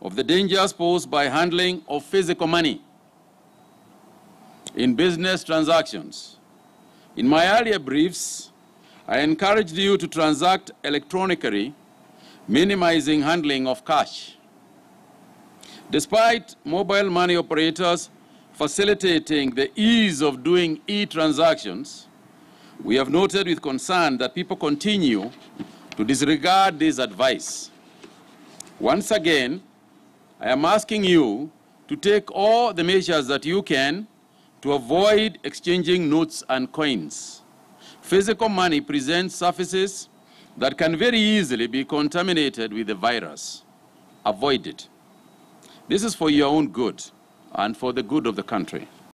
of the dangers posed by handling of physical money in business transactions. In my earlier briefs, I encouraged you to transact electronically, minimizing handling of cash. Despite mobile money operators facilitating the ease of doing e-transactions, we have noted with concern that people continue to disregard this advice. Once again, I am asking you to take all the measures that you can to avoid exchanging notes and coins. Physical money presents surfaces that can very easily be contaminated with the virus. Avoid it. This is for your own good and for the good of the country.